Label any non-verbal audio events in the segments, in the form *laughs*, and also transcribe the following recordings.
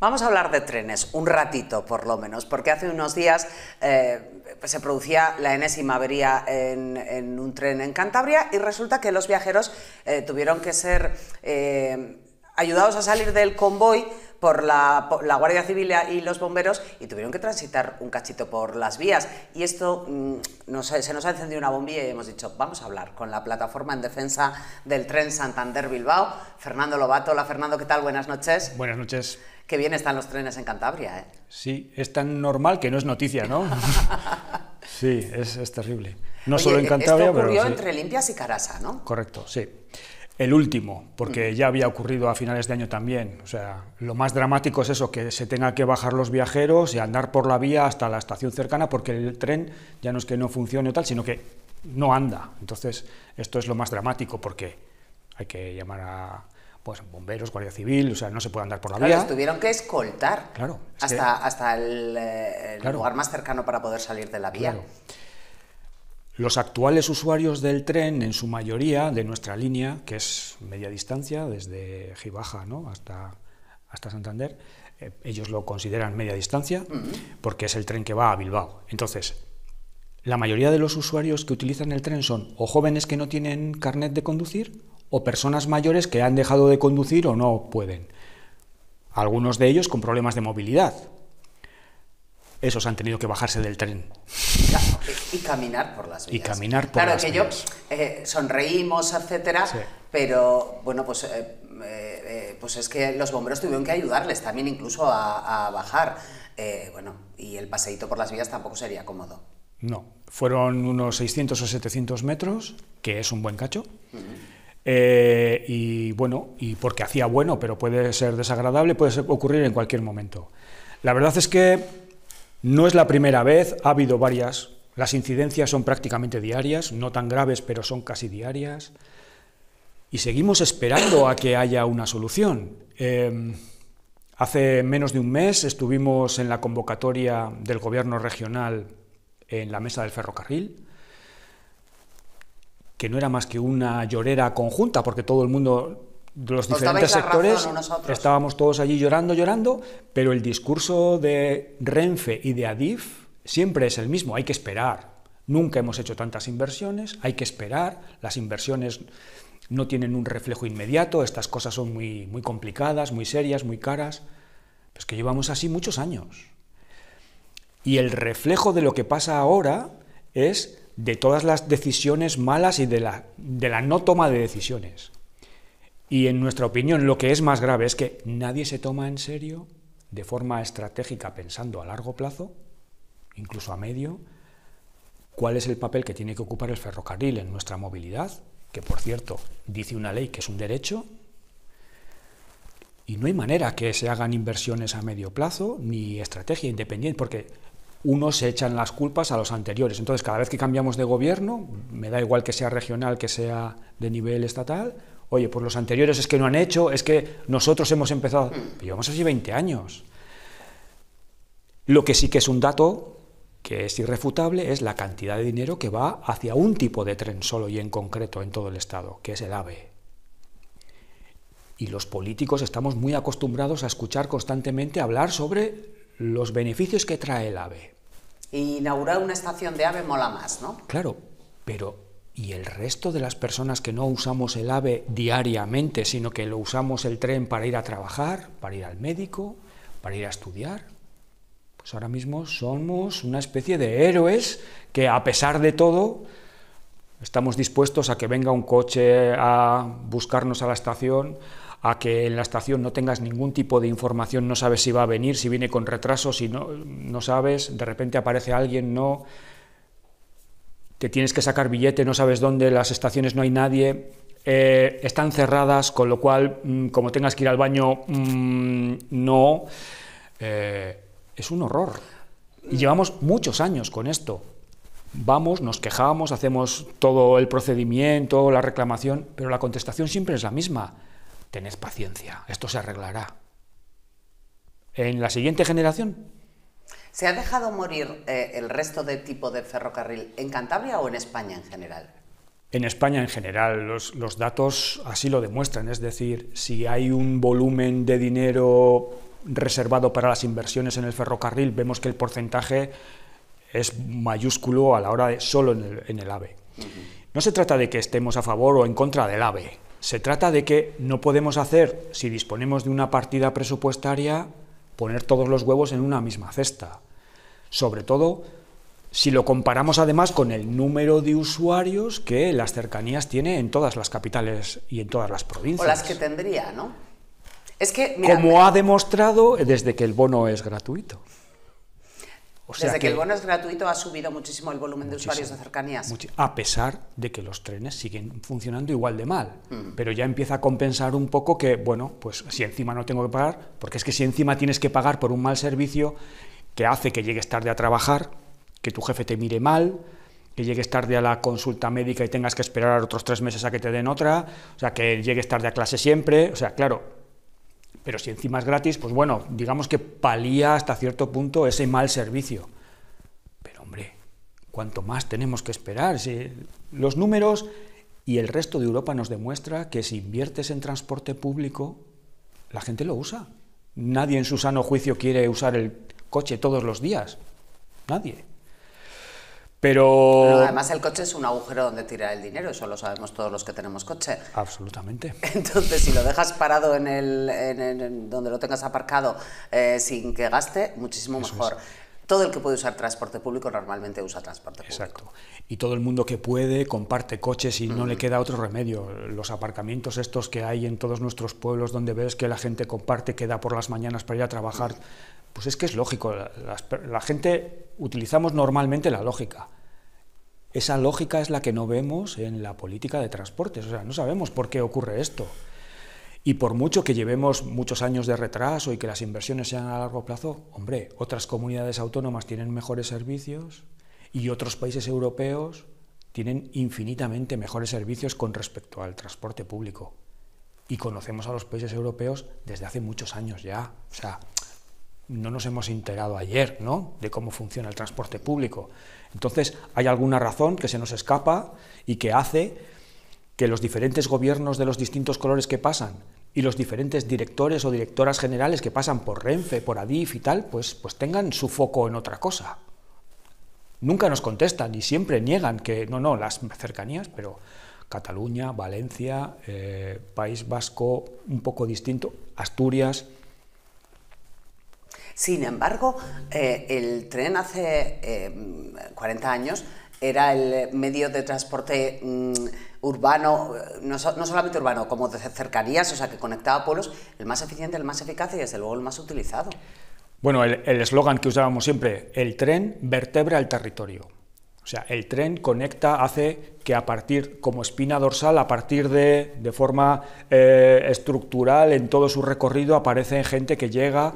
Vamos a hablar de trenes, un ratito por lo menos, porque hace unos días eh, pues se producía la enésima avería en, un tren en Cantabria y resulta que los viajeros eh, tuvieron que ser eh, ayudados a salir del convoy por la, Guardia Civil y los bomberos y tuvieron que transitar un cachito por las vías. Y esto mm, se nos ha encendido una bombilla y hemos dicho, vamos a hablar con la plataforma en defensa del tren Santander-Bilbao, Fernando Lobato. Hola Fernando, ¿qué tal? Buenas noches. Buenas noches. Qué bien están los trenes en Cantabria, ¿eh? Sí, es tan normal que no es noticia, ¿no? *laughs* sí, es, terrible. No solo en Cantabria, pero ocurrió entre Limpias y Carasa, ¿no? Correcto, sí. El último, porque mm. ya había ocurrido a finales de año también. O sea, lo más dramático es eso, que se tenga que bajar los viajeros y andar por la vía hasta la estación cercana, porque el tren ya no es que no funcione o tal, sino que no anda. Entonces, esto es lo más dramático, porque hay que llamar a pues bomberos, guardia civil, o sea, no se puede dar por la vía. Los tuvieron que escoltar claro, hasta, hasta el, eh, lugar más cercano para poder salir de la vía. Los actuales usuarios del tren, en su mayoría, de nuestra línea, que es media distancia, desde Gibaja hasta, hasta Santander, eh, ellos lo consideran media distancia porque es el tren que va a Bilbao. Entonces, la mayoría de los usuarios que utilizan el tren son o jóvenes que no tienen carnet de conducir o personas mayores que han dejado de conducir o no pueden. Algunos de ellos con problemas de movilidad. Esos han tenido que bajarse del tren. y, caminar por las vías. Y caminar por claro, que yo eh, sonreímos, etcétera, pero bueno, pues eh, eh, pues es que los bomberos tuvieron que ayudarles también incluso a, bajar. bueno, y el paseíto por las vías tampoco sería cómodo. No, fueron unos 600 o 700 metros, que es un buen cacho. Eh, y bueno, y porque hacía bueno, pero puede ser desagradable, puede ocurrir en cualquier momento. La verdad es que no es la primera vez, ha habido varias. Las incidencias son prácticamente diarias, no tan graves, pero son casi diarias. Y seguimos esperando a que haya una solución. Em, hace menos de un mes estuvimos en la convocatoria del Gobierno regional en la mesa del ferrocarril que no era más que una llorera conjunta, porque todo el mundo de los diferentes sectores estábamos todos allí llorando, llorando, pero el discurso de Renfe y de Adif siempre es el mismo, hay que esperar. Nunca hemos hecho tantas inversiones, hay que esperar, las inversiones no tienen un reflejo inmediato, estas cosas son muy, muy complicadas, muy serias, muy caras, es que llevamos así muchos años. Y el reflejo de lo que pasa ahora es de todas las decisiones malas y de la, de la no toma de decisiones. Y en nuestra opinión lo que es más grave es que nadie se toma en serio de forma estratégica pensando a largo plazo, incluso a medio, cuál es el papel que tiene que ocupar el ferrocarril en nuestra movilidad, que por cierto dice una ley que es un derecho, y no hay manera que se hagan inversiones a medio plazo ni estrategia independiente, porque unos se echan las culpas a los anteriores. Entonces, cada vez que cambiamos de gobierno, me da igual que sea regional, que sea de nivel estatal, oye, pues los anteriores es que no han hecho, es que nosotros hemos empezado, hmm. llevamos así 20 años. Lo que sí que es un dato que es irrefutable es la cantidad de dinero que va hacia un tipo de tren solo y en concreto en todo el Estado, que es el AVE. Y los políticos estamos muy acostumbrados a escuchar constantemente hablar sobre los beneficios que trae el AVE. inaugurar una estación de AVE mola más, ¿no? Claro, pero ¿y el resto de las personas que no usamos el AVE diariamente, sino que lo usamos el tren para ir a trabajar, para ir al médico, para ir a estudiar? Pues ahora mismo somos una especie de héroes que a pesar de todo estamos dispuestos a que venga un coche a buscarnos a la estación, a que en la estación no tengas ningún tipo de información, no sabes si va a venir, si viene con retraso, si no, no sabes, de repente aparece alguien, no, te tienes que sacar billete, no sabes dónde, las estaciones no hay nadie, eh, están cerradas, con lo cual, mm, como tengas que ir al baño, mm, no, eh, es un horror. Y llevamos muchos años con esto vamos, nos quejamos, hacemos todo el procedimiento, la reclamación, pero la contestación siempre es la misma tened paciencia, esto se arreglará. En la siguiente generación. ¿Se ha dejado morir eh, el resto de tipo de ferrocarril en Cantabria o en España en general? En España en general, los, datos así lo demuestran, es decir, si hay un volumen de dinero reservado para las inversiones en el ferrocarril, vemos que el porcentaje es mayúsculo a la hora de solo en el, AVE. No se trata de que estemos a favor o en contra del AVE. Se trata de que no podemos hacer, si disponemos de una partida presupuestaria, poner todos los huevos en una misma cesta. Sobre todo si lo comparamos además con el número de usuarios que las cercanías tiene en todas las capitales y en todas las provincias. O las que tendría, ¿no? Es que, Como ha demostrado desde que el bono es gratuito. Desde que, el bono es gratuito ha subido muchísimo el volumen de usuarios de cercanías. A pesar de que los trenes siguen funcionando igual de mal, mm. pero ya empieza a compensar un poco que, bueno, pues si encima no tengo que pagar, porque es que si encima tienes que pagar por un mal servicio que hace que llegues tarde a trabajar, que tu jefe te mire mal, que llegues tarde a la consulta médica y tengas que esperar otros tres meses a que te den otra, o sea, que llegues tarde a clase siempre, o sea, claro, pero si encima es gratis, pues bueno, digamos que palía hasta cierto punto ese mal servicio. Pero hombre, ¿cuánto más tenemos que esperar? Si los números y el resto de Europa nos demuestra que si inviertes en transporte público, la gente lo usa. Nadie en su sano juicio quiere usar el coche todos los días. Nadie. Pero... además el coche es un agujero donde tirar el dinero, eso lo sabemos todos los que tenemos coche. Absolutamente. *laughs* Entonces, si lo dejas parado en el, en, donde lo tengas aparcado eh, sin que gaste, muchísimo mejor todo el que puede usar transporte público normalmente usa transporte público. Exacto. Y todo el mundo que puede comparte coches y no le mm. queda otro remedio. Los aparcamientos estos que hay en todos nuestros pueblos donde ves que la gente comparte, queda por las mañanas para ir a trabajar, pues es que es lógico. la, gente utilizamos normalmente la lógica. Esa lógica es la que no vemos en la política de transportes. O sea, no sabemos por qué ocurre esto. Y por mucho que llevemos muchos años de retraso y que las inversiones sean a largo plazo, hombre, otras comunidades autónomas tienen mejores servicios y otros países europeos tienen infinitamente mejores servicios con respecto al transporte público. Y conocemos a los países europeos desde hace muchos años ya. O sea, no nos hemos integrado ayer, ¿no?, de cómo funciona el transporte público. Entonces, hay alguna razón que se nos escapa y que hace que los diferentes gobiernos de los distintos colores que pasan y los diferentes directores o directoras generales que pasan por Renfe, por Adif y tal, pues, pues tengan su foco en otra cosa. Nunca nos contestan y siempre niegan que, no, no, las cercanías, pero Cataluña, Valencia, eh, País Vasco, un poco distinto, Asturias. Sin embargo, eh, el tren hace 40 eh, años era el medio de transporte mm, urbano, no, solamente urbano, como de cercanías, o sea, que conectaba polos, el más eficiente, el más eficaz y desde luego el más utilizado. Bueno, el eslogan que usábamos siempre, el tren vertebra el territorio. O sea, el tren conecta, hace que a partir, como espina dorsal, a partir de, de forma eh, estructural en todo su recorrido aparece gente que llega.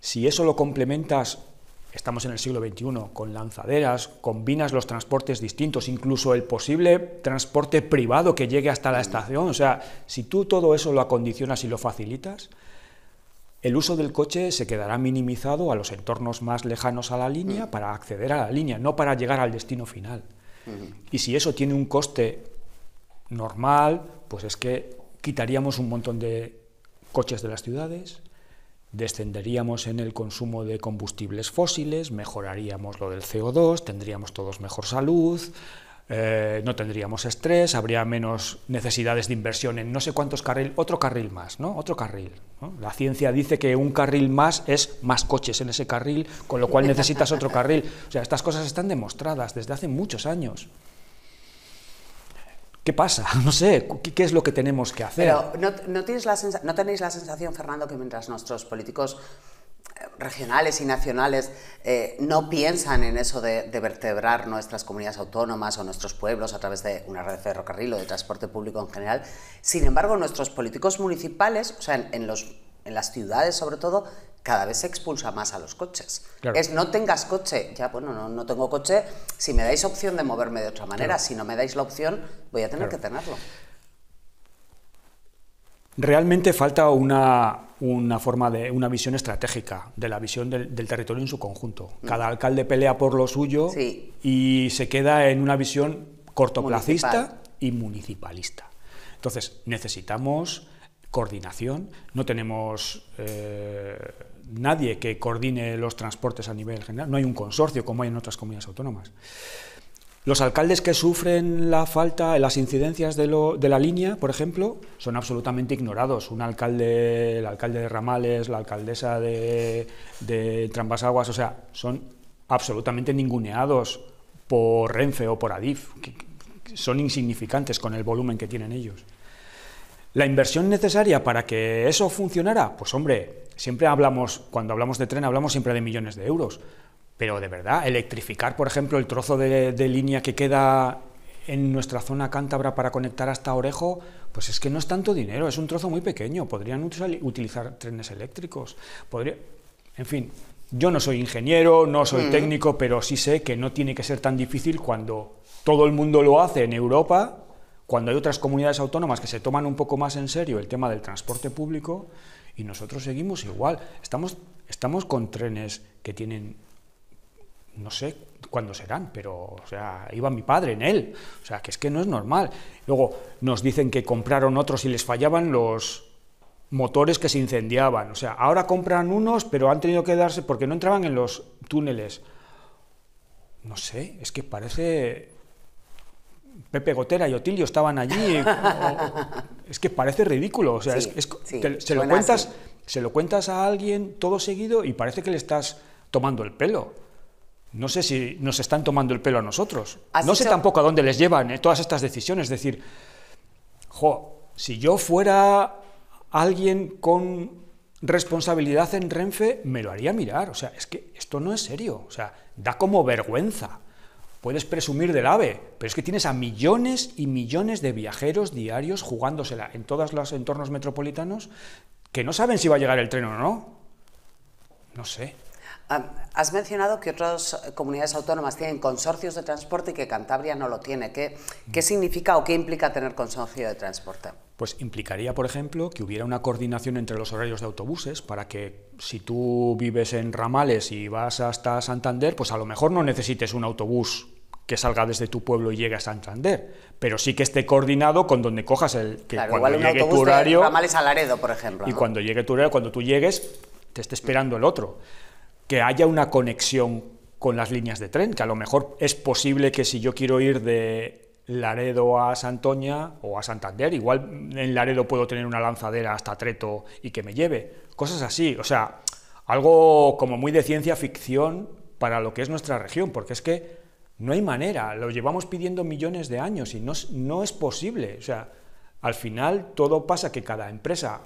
Si eso lo complementas Estamos en el siglo XXI con lanzaderas, combinas los transportes distintos, incluso el posible transporte privado que llegue hasta la mm. estación. O sea, si tú todo eso lo acondicionas y lo facilitas, el uso del coche se quedará minimizado a los entornos más lejanos a la línea mm. para acceder a la línea, no para llegar al destino final. Y si eso tiene un coste normal, pues es que quitaríamos un montón de coches de las ciudades, descenderíamos en el consumo de combustibles fósiles, mejoraríamos lo del CO2, tendríamos todos mejor salud, eh, no tendríamos estrés, habría menos necesidades de inversión en no sé cuántos carriles, otro carril más, ¿no? Otro carril. La ciencia dice que un carril más es más coches en ese carril, con lo cual necesitas otro carril. O sea, estas cosas están demostradas desde hace muchos años. ¿Qué pasa? *laughs* No sé, ¿qué, es lo que tenemos que hacer? Pero ¿no, ¿no tenéis la sensación, Fernando, que mientras nuestros políticos eh, regionales y nacionales eh, no piensan en eso de, vertebrar nuestras comunidades autónomas o nuestros pueblos a través de una red de ferrocarril o de transporte público en general. Sin embargo, nuestros políticos municipales, o sea, los, en las ciudades sobre todo, cada vez se expulsa más a los coches. Es no tengas coche, ya bueno, no, tengo coche, si me dais opción de moverme de otra manera, si no me dais la opción, voy a tener que tenerlo. Realmente falta una, forma de una visión estratégica de la visión del, territorio en su conjunto. Mm. Cada alcalde pelea por lo suyo y se queda en una visión cortoplacista y municipalista. Entonces, necesitamos coordinación, no tenemos eh, nadie que coordine los transportes a nivel general, no hay un consorcio como hay en otras comunidades autónomas. Los alcaldes que sufren la falta, las incidencias de, la línea, por ejemplo, son absolutamente ignorados. Un alcalde, el alcalde de Ramales, la alcaldesa de, de Trambasaguas, o sea, son absolutamente ninguneados por Renfe o por Adif. son insignificantes con el volumen que tienen ellos. La inversión necesaria para que eso funcionara, pues hombre, siempre hablamos, cuando hablamos de tren, hablamos siempre de millones de euros. Pero de verdad, electrificar, por ejemplo, el trozo de, línea que queda en nuestra zona cántabra para conectar hasta Orejo, pues es que no es tanto dinero, es un trozo muy pequeño. Podrían utilizar trenes eléctricos. Podría... En fin, yo no soy ingeniero, no soy mm. técnico, pero sí sé que no tiene que ser tan difícil cuando todo el mundo lo hace en Europa cuando hay otras comunidades autónomas que se toman un poco más en serio el tema del transporte público y nosotros seguimos igual. Estamos, estamos con trenes que tienen, no sé cuándo serán, pero o sea, iba mi padre en él. O sea, que es que no es normal. Luego nos dicen que compraron otros y les fallaban los motores que se incendiaban. O sea, ahora compran unos, pero han tenido que darse porque no entraban en los túneles. No sé, es que parece Pepe Gotera y Otilio estaban allí. Eh, *laughs* es que parece ridículo. sea, se, lo cuentas, se lo cuentas a alguien todo seguido y parece que le estás tomando el pelo. No sé si nos están tomando el pelo a nosotros. no sé tampoco a dónde les llevan eh, todas estas decisiones. Es decir, si yo fuera alguien con responsabilidad en Renfe, me lo haría mirar. O sea, es que esto no es serio. O sea, da como vergüenza. Puedes presumir del AVE, pero es que tienes a millones y millones de viajeros diarios jugándosela en todos los entornos metropolitanos que no saben si va a llegar el tren o no. No sé. Ah, has mencionado que otras comunidades autónomas tienen consorcios de transporte y que Cantabria no lo tiene. ¿Qué, qué significa o qué implica tener consorcio de transporte? pues implicaría, por ejemplo, que hubiera una coordinación entre los horarios de autobuses para que si tú vives en Ramales y vas hasta Santander, pues a lo mejor no necesites un autobús que salga desde tu pueblo y llegue a Santander, pero sí que esté coordinado con donde cojas el que llegue autobús Ramales a Laredo, por ejemplo, y cuando llegue tu horario, cuando tú llegues, te esté esperando el otro, que haya una conexión con las líneas de tren, que a lo mejor es posible que si yo quiero ir de Laredo a Santoña o a Santander. Igual en Laredo puedo tener una lanzadera hasta Treto y que me lleve. Cosas así. O sea, algo como muy de ciencia ficción para lo que es nuestra región, porque es que no hay manera. Lo llevamos pidiendo millones de años y no, no es posible. O sea, al final todo pasa que cada empresa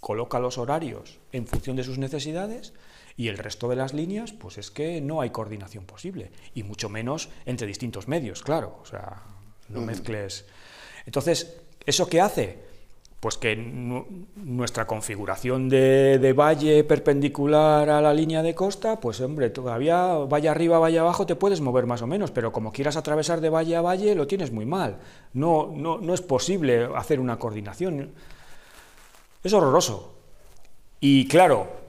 coloca los horarios en función de sus necesidades y el resto de las líneas, pues es que no hay coordinación posible, y mucho menos entre distintos medios, claro. O sea, no mezcles. Entonces, ¿eso qué hace? Pues que nuestra configuración de, valle perpendicular a la línea de costa, pues hombre, todavía vaya arriba, vaya abajo, te puedes mover más o menos, pero como quieras atravesar de valle a valle, lo tienes muy mal. No, no, no es posible hacer una coordinación. Es horroroso. Y claro,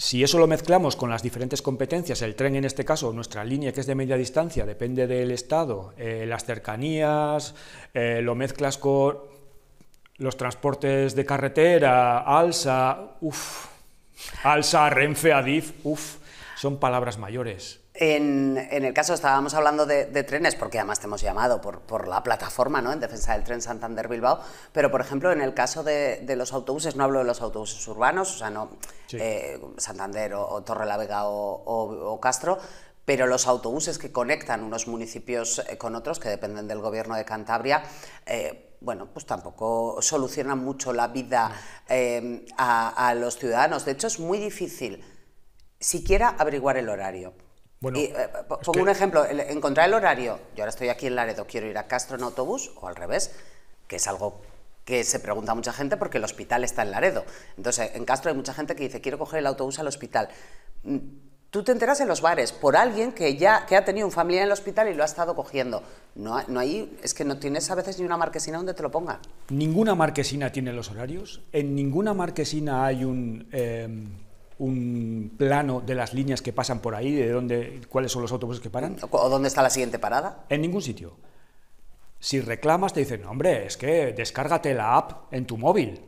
si eso lo mezclamos con las diferentes competencias, el tren en este caso, nuestra línea que es de media distancia, depende del estado, eh, las cercanías, eh, lo mezclas con los transportes de carretera, alsa, uff, alsa, renfe, adif, uff, son palabras mayores. En, el caso estábamos hablando de, trenes, porque además te hemos llamado por, la plataforma en defensa del tren Santander Bilbao, pero por ejemplo en el caso de, los autobuses, no hablo de los autobuses urbanos, o sea, no eh, Santander o, Torre la Vega o, Castro, pero los autobuses que conectan unos municipios eh, con otros, que dependen del gobierno de Cantabria, eh, bueno, pues tampoco solucionan mucho la vida em, a los ciudadanos. De hecho, es muy difícil siquiera averiguar el horario y, eh, eh, pongo un ejemplo, encontrar el horario. Yo ahora estoy aquí en Laredo, quiero ir a Castro en autobús o al revés, que es algo que se pregunta mucha gente porque el hospital está en Laredo. Entonces, en Castro hay mucha gente que dice, quiero coger el autobús al hospital. Mm, tú te enteras en los bares por alguien que ya que ha tenido un familiar en el hospital y lo ha estado cogiendo. No, no hay, es que no tienes a veces ni una marquesina donde te lo ponga. Ninguna marquesina tiene los horarios. En ninguna marquesina hay un em, plano de las líneas que pasan por ahí, de dónde, cuáles son los autobuses que paran. ¿O dónde está la siguiente parada? En ningún sitio. Si reclamas te dicen, hombre, es que descárgate la app en tu móvil.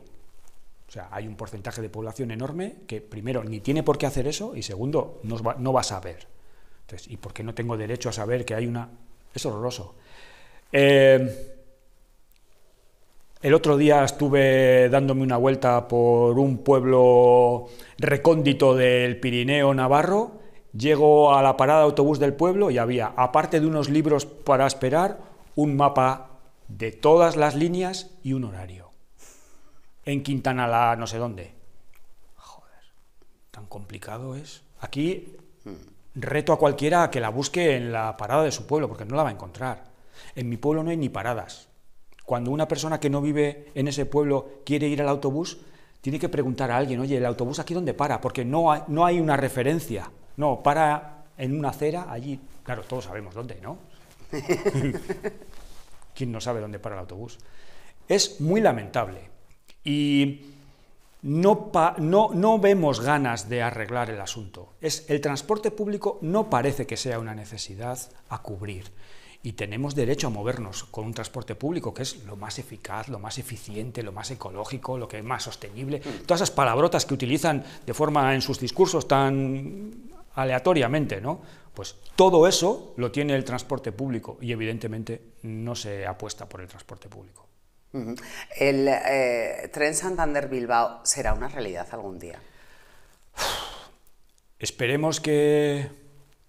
O sea, hay un porcentaje de población enorme que, primero, ni tiene por qué hacer eso y, segundo, no va, no a saber. Entonces, ¿y por qué no tengo derecho a saber que hay una...? Es horroroso. Eh, el otro día estuve dándome una vuelta por un pueblo recóndito del Pirineo Navarro. Llego a la parada de autobús del pueblo y había, aparte de unos libros para esperar, un mapa de todas las líneas y un horario. En Quintana la no sé dónde. Joder, tan complicado es. Aquí hmm. reto a cualquiera a que la busque en la parada de su pueblo, porque no la va a encontrar. En mi pueblo no hay ni paradas. Cuando una persona que no vive en ese pueblo quiere ir al autobús, tiene que preguntar a alguien, oye, ¿el autobús aquí dónde para? Porque no hay, no hay una referencia. No, para en una acera allí. Claro, todos sabemos dónde, ¿no? *laughs* ¿Quién no sabe dónde para el autobús? Es muy lamentable. Y no, no, no, vemos ganas de arreglar el asunto. Es, el transporte público no parece que sea una necesidad a cubrir y tenemos derecho a movernos con un transporte público que es lo más eficaz, lo más eficiente, lo más ecológico, lo que es más sostenible. Mm. Todas esas palabrotas que utilizan de forma en sus discursos tan aleatoriamente, ¿no? Pues todo eso lo tiene el transporte público y evidentemente no se apuesta por el transporte público. ¿El eh, tren Santander-Bilbao será una realidad algún día? esperemos que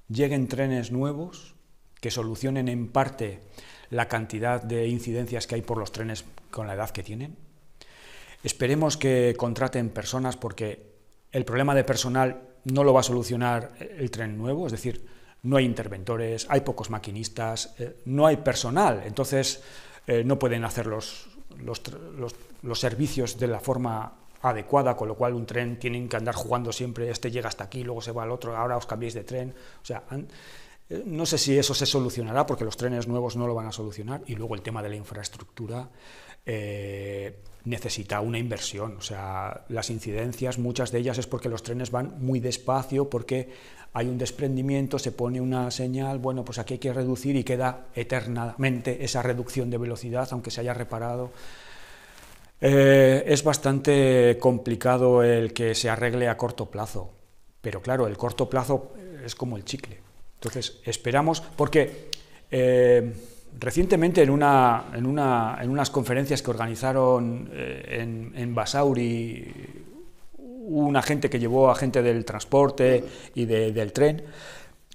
lleguen trenes nuevos que solucionen en parte la cantidad de incidencias que hay por los trenes con la edad que tienen. Esperemos que contraten personas porque el problema de personal no lo va a solucionar el tren nuevo, es decir, no hay interventores, hay pocos maquinistas, eh, no hay personal, entonces eh, no pueden hacer los, los, los, servicios de la forma adecuada, con lo cual un tren tienen que andar jugando siempre, este llega hasta aquí, luego se va al otro, ahora os cambiéis de tren. O sea, eh, no sé si eso se solucionará, porque los trenes nuevos no lo van a solucionar. Y luego el tema de la infraestructura eh, necesita una inversión. O sea, las incidencias, muchas de ellas es porque los trenes van muy despacio, porque hay un desprendimiento, se pone una señal, bueno, pues aquí hay que reducir y queda eternamente esa reducción de velocidad, aunque se haya reparado. Eh, es bastante complicado el que se arregle a corto plazo, pero claro, el corto plazo es como el chicle. Entonces, esperamos, porque eh, recientemente en, una, en, una, en, unas conferencias que organizaron eh, en, en, Basauri una gente que llevó a gente del transporte y del tren,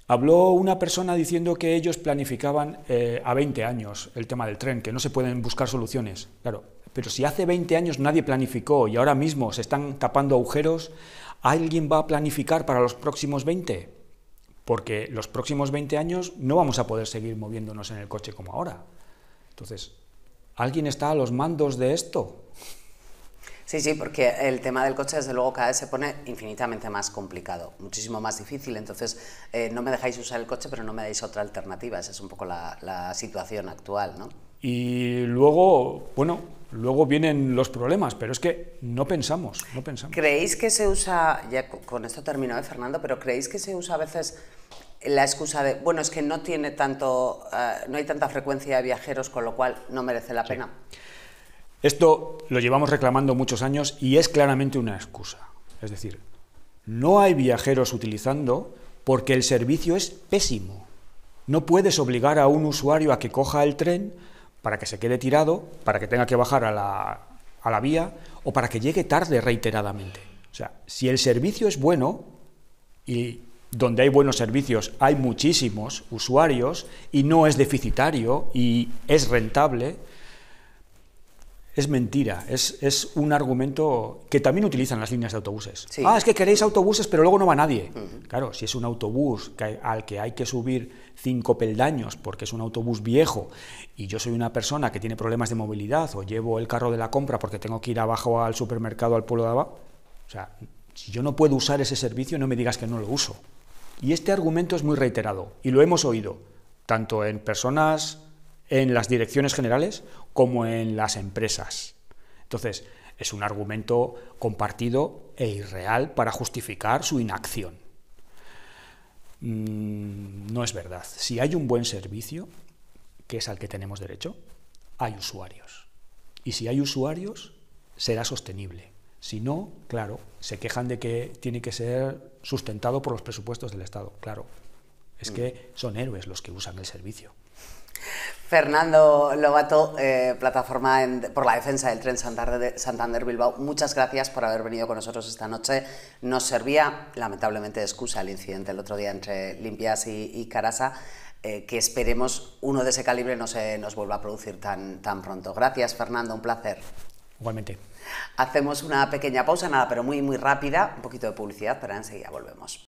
Habló una persona diciendo que ellos planificaban eh, a 20 años el tema del tren, que no se pueden buscar soluciones. Claro, pero si hace 20 años nadie planificó y ahora mismo se están tapando agujeros, ¿alguien va a planificar para los próximos 20? porque los próximos 20 años no vamos a poder seguir moviéndonos en el coche como ahora. Entonces, ¿alguien está a los mandos de esto? Sí, sí, porque el tema del coche, desde luego, cada vez se pone infinitamente más complicado, muchísimo más difícil. Entonces, eh, no me dejáis usar el coche, pero no me dais otra alternativa. Esa es un poco la, la situación actual, ¿no? Y luego, bueno, luego vienen los problemas, pero es que no pensamos, no pensamos. ¿Creéis que se usa, ya con esto termino de eh, Fernando, pero creéis que se usa a veces la excusa de, bueno, es que no tiene tanto, eh, no hay tanta frecuencia de viajeros, con lo cual no merece la pena? Esto lo llevamos reclamando muchos años y es claramente una excusa. Es decir, no hay viajeros utilizando porque el servicio es pésimo. No puedes obligar a un usuario a que coja el tren para que se quede tirado, para que tenga que bajar a la, a la vía o para que llegue tarde reiteradamente. O sea, si el servicio es bueno y donde hay buenos servicios hay muchísimos usuarios y no es deficitario y es rentable, es mentira, es, es, un argumento que también utilizan las líneas de autobuses. Ah, es que queréis autobuses, pero luego no va nadie. Claro, si es un autobús al que hay que subir cinco peldaños porque es un autobús viejo y yo soy una persona que tiene problemas de movilidad o llevo el carro de la compra porque tengo que ir abajo al supermercado, al pueblo de abajo, o sea, si yo no puedo usar ese servicio, no me digas que no lo uso. Y este argumento es muy reiterado y lo hemos oído, tanto en personas en las direcciones generales como en las empresas. Entonces, es un argumento compartido e irreal para justificar su inacción. Mm, no es verdad. Si hay un buen servicio, que es al que tenemos derecho, hay usuarios. Y si hay usuarios, será sostenible. Si no, claro, se quejan de que tiene que ser sustentado por los presupuestos del Estado. Claro, es mm. que son héroes los que usan el servicio. Fernando Lobato, eh, plataforma por la defensa del tren Santander, Santander, Bilbao, muchas gracias por haber venido con nosotros esta noche. Nos servía, lamentablemente, de excusa el incidente el otro día entre Limpias y, Carasa, eh, que esperemos uno de ese calibre no se nos vuelva a producir tan, tan pronto. Gracias, Fernando, un placer. Igualmente. Hacemos una pequeña pausa, nada, pero muy, muy rápida, un poquito de publicidad, pero enseguida volvemos.